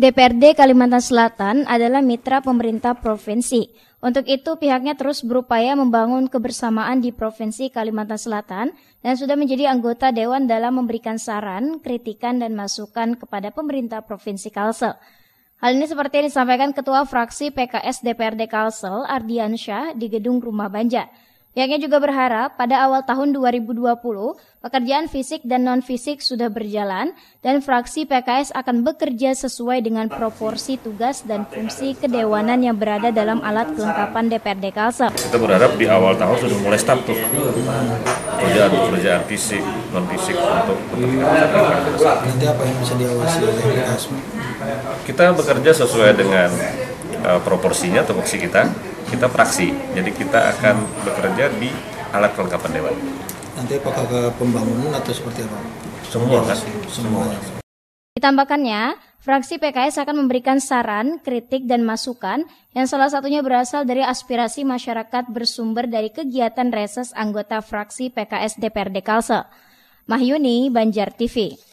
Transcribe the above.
DPRD Kalimantan Selatan adalah mitra pemerintah provinsi. Untuk itu pihaknya terus berupaya membangun kebersamaan di Provinsi Kalimantan Selatan dan sudah menjadi anggota dewan dalam memberikan saran, kritikan dan masukan kepada pemerintah Provinsi Kalsel. Hal ini seperti yang disampaikan Ketua Fraksi PKS DPRD Kalsel Ardiansyah di Gedung Rumah Banja. Pihaknya juga berharap pada awal tahun 2020 pekerjaan fisik dan non-fisik sudah berjalan dan fraksi PKS akan bekerja sesuai dengan proporsi tugas dan fungsi kedewanan yang berada dalam alat kelengkapan DPRD Kalsel. Kita berharap di awal tahun sudah mulai start tuh pekerjaan pekerjaan fisik non-fisik untuk pekerjaan-pekerjaan Nanti apa yang bisa diawasi oleh PKS? Kita bekerja sesuai dengan Eh, proporsinya tupoksi kita kita fraksi. jadi kita akan bekerja di alat kelengkapan dewan nanti apakah ke pembangunan atau seperti apa semua kan semua ditambahkannya Fraksi PKS akan memberikan saran, kritik, dan masukan yang salah satunya berasal dari aspirasi masyarakat bersumber dari kegiatan reses anggota fraksi PKS DPRD Kalsel. Mahyuni, Banjar TV.